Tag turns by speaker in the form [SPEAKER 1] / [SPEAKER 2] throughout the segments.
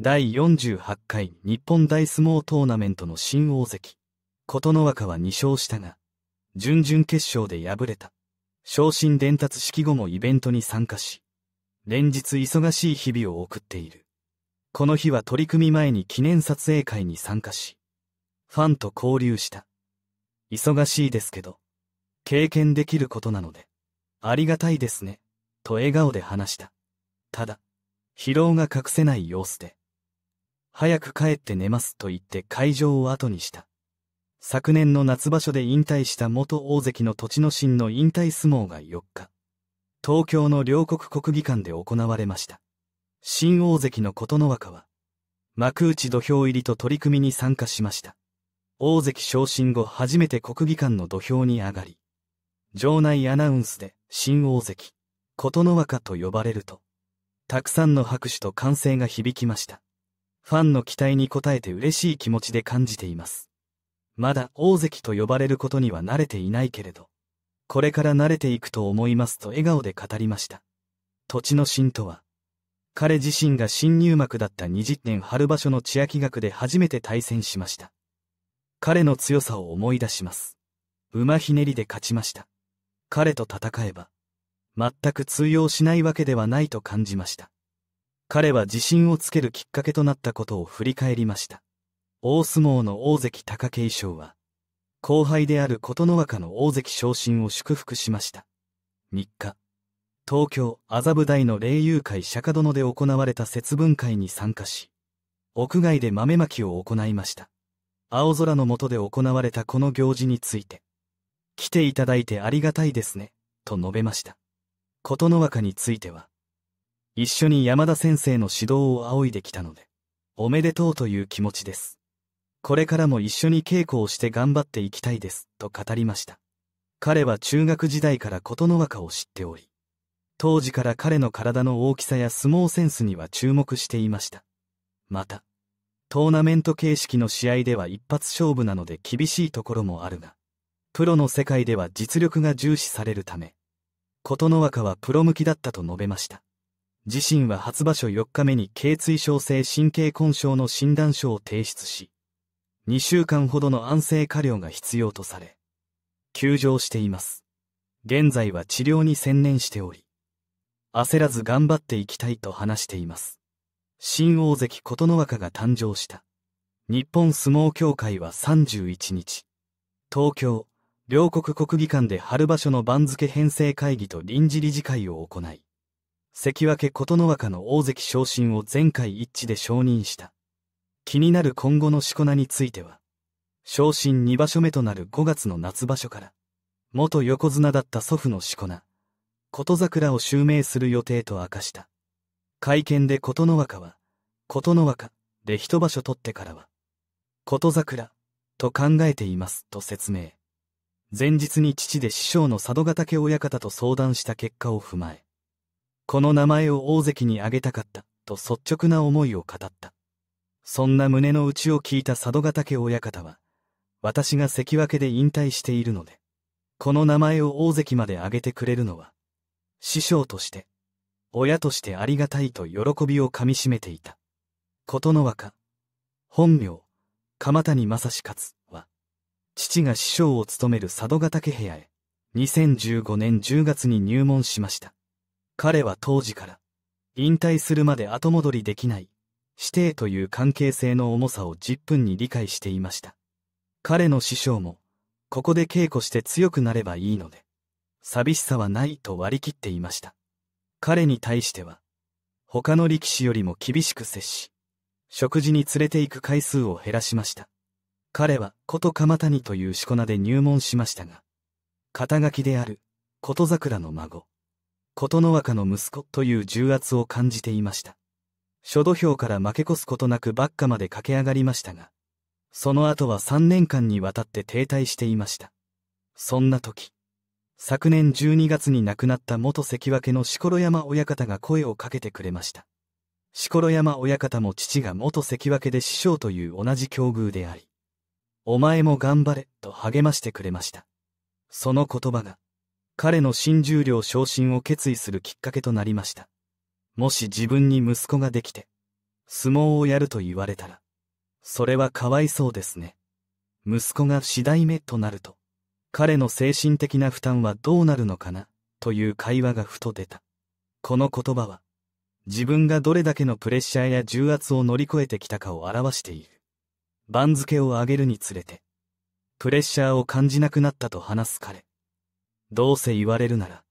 [SPEAKER 1] 第48回日本大相撲トーナメントの新大関、琴ノ若は2勝したが、準々決勝で敗れた。昇進伝達式後もイベントに参加し、連日忙しい日々を送っている。この日は取り組み前に記念撮影会に参加し、ファンと交流した。忙しいですけど、経験できることなので、ありがたいですね、と笑顔で話した。ただ、疲労が隠せない様子で、早く帰って寝ますと言って会場を後にした。昨年の夏場所で引退した元大関の栃の心の引退相撲が4日、東京の両国国技館で行われました。新大関の琴ノ若は、幕内土俵入りと取り組みに参加しました。大関昇進後初めて国技館の土俵に上がり、場内アナウンスで新大関、琴ノ若と呼ばれると、たくさんの拍手と歓声が響きました。ファンの期待に応えて嬉しい気持ちで感じています。まだ大関と呼ばれることには慣れていないけれど、これから慣れていくと思いますと笑顔で語りました。土地の新とは、彼自身が新入幕だった20年春場所の千秋学で初めて対戦しました。彼の強さを思い出します。馬ひねりで勝ちました。彼と戦えば、全く通用しないわけではないと感じました。彼は自信をつけるきっかけとなったことを振り返りました大相撲の大関貴景勝は後輩である琴ノ若の大関昇進を祝福しました3日東京麻布台の霊友会釈迦殿で行われた節分会に参加し屋外で豆まきを行いました青空の下で行われたこの行事について来ていただいてありがたいですねと述べました琴ノ若については一緒に山田先生の指導を仰いできたので、おめでとうという気持ちです。これからも一緒に稽古をして頑張っていきたいです、と語りました。彼は中学時代から琴の若を知っており、当時から彼の体の大きさや相撲センスには注目していました。また、トーナメント形式の試合では一発勝負なので厳しいところもあるが、プロの世界では実力が重視されるため、琴の若はプロ向きだったと述べました。自身は初場所4日目に頚椎症性神経根症の診断書を提出し、2週間ほどの安静過量が必要とされ、休場しています。現在は治療に専念しており、焦らず頑張っていきたいと話しています。新大関琴ノ若が誕生した。日本相撲協会は31日、東京、両国国技館で春場所の番付編成会議と臨時理事会を行い、関脇琴ノ若の大関昇進を全会一致で承認した。気になる今後のしこ名については、昇進2場所目となる5月の夏場所から、元横綱だった祖父のしこ名、琴桜を襲名する予定と明かした。会見で琴ノ若は、琴ノ若で一場所取ってからは、琴桜と考えていますと説明。前日に父で師匠の佐渡ヶ嶽親方と相談した結果を踏まえ、この名前を大関に挙げたかった、と率直な思いを語った。そんな胸の内を聞いた佐渡ヶ嶽親方は、私が関脇で引退しているので、この名前を大関まで挙げてくれるのは、師匠として、親としてありがたいと喜びをかみしめていた。琴の若、本名、鎌谷正志勝は、父が師匠を務める佐渡ヶ岳部屋へ、2015年10月に入門しました。彼は当時から引退するまで後戻りできない師弟という関係性の重さを10分に理解していました。彼の師匠もここで稽古して強くなればいいので、寂しさはないと割り切っていました。彼に対しては、他の力士よりも厳しく接し、食事に連れて行く回数を減らしました。彼は、こと鎌谷というしこ名で入門しましたが、肩書きである、こと桜の孫、琴ノ若の息子という重圧を感じていました。書土俵から負け越すことなくばっかまで駆け上がりましたが、その後は3年間にわたって停滞していました。そんな時、昨年12月に亡くなった元関脇の錣山親方が声をかけてくれました。錣山親方も父が元関脇で師匠という同じ境遇であり、お前も頑張れと励ましてくれました。その言葉が、彼の新十両昇進を決意するきっかけとなりました。もし自分に息子ができて、相撲をやると言われたら、それはかわいそうですね。息子が次第目となると、彼の精神的な負担はどうなるのかな、という会話がふと出た。この言葉は、自分がどれだけのプレッシャーや重圧を乗り越えてきたかを表している。番付を上げるにつれて、プレッシャーを感じなくなったと話す彼。どうせ言われるなら、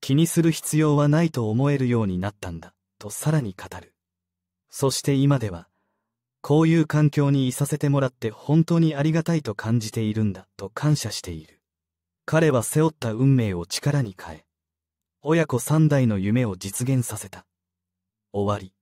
[SPEAKER 1] 気にする必要はないと思えるようになったんだ、とさらに語る。そして今では、こういう環境にいさせてもらって本当にありがたいと感じているんだ、と感謝している。彼は背負った運命を力に変え、親子三代の夢を実現させた。終わり。